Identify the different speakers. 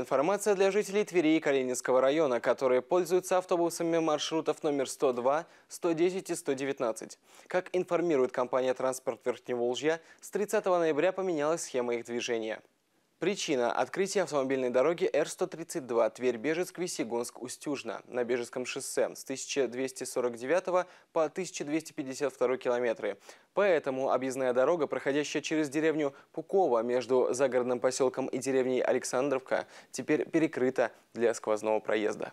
Speaker 1: Информация для жителей Твери и Калининского района, которые пользуются автобусами маршрутов номер 102, 110 и 119. Как информирует компания «Транспорт Верхнего Улжья», с 30 ноября поменялась схема их движения. Причина – открытие автомобильной дороги Р-132 Тверь-Бежецк-Весегонск-Устюжна на Бежецком шоссе с 1249 по 1252 километры. Поэтому объездная дорога, проходящая через деревню Пуково между загородным поселком и деревней Александровка, теперь перекрыта для сквозного проезда.